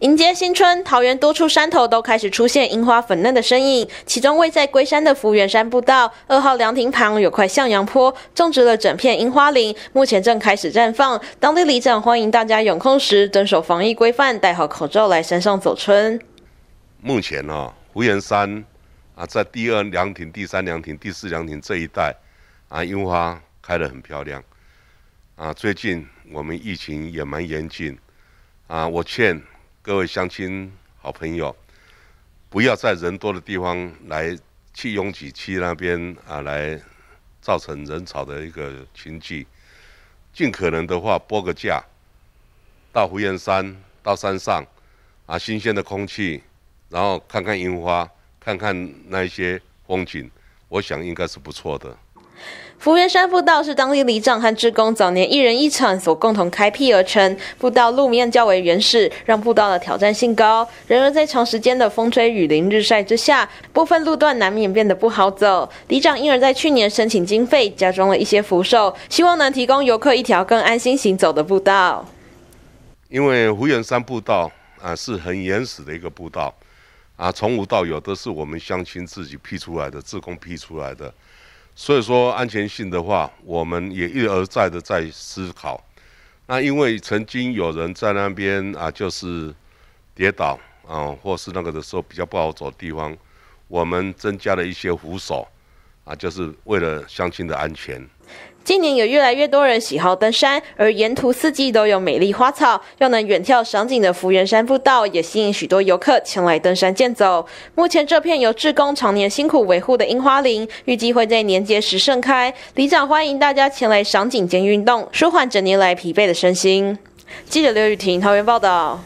迎接新春，桃园多处山头都开始出现樱花粉嫩的身影。其中位在龟山的福元山步道二号凉亭旁有块向阳坡，种植了整片樱花林，目前正开始绽放。当地里长欢迎大家有空时遵守防疫规范，戴好口罩来山上走春。目前哦，福元山啊，在第二凉亭、第三凉亭、第四凉亭这一带啊，樱花开得很漂亮啊。最近我们疫情也蛮严峻啊，我劝。各位乡亲、好朋友，不要在人多的地方来去拥挤，去那边啊，来造成人潮的一个情剧。尽可能的话，拨个假，到福焰山，到山上啊，新鲜的空气，然后看看樱花，看看那一些风景，我想应该是不错的。福源山步道是当地里长和志工早年一人一场所共同开辟而成，步道路面较为原始，让步道的挑战性高。然而在长时间的风吹雨淋日晒之下，部分路段难免变得不好走。里长因而在去年申请经费，加装了一些扶手，希望能提供游客一条更安心行走的步道。因为福源山步道啊是很原始的一个步道，啊从无到有都是我们乡亲自己辟出来的，自工辟出来的。所以说安全性的话，我们也一而再的在思考。那因为曾经有人在那边啊，就是跌倒啊，或是那个的时候比较不好走的地方，我们增加了一些扶手。啊，就是为了乡亲的安全。近年有越来越多人喜好登山，而沿途四季都有美丽花草，又能远眺赏景的福园山步道，也吸引许多游客前来登山健走。目前这片由志工常年辛苦维护的樱花林，预计会在年节时盛开。里长欢迎大家前来赏景兼运动，舒缓整年来疲惫的身心。记者刘雨婷桃园报道。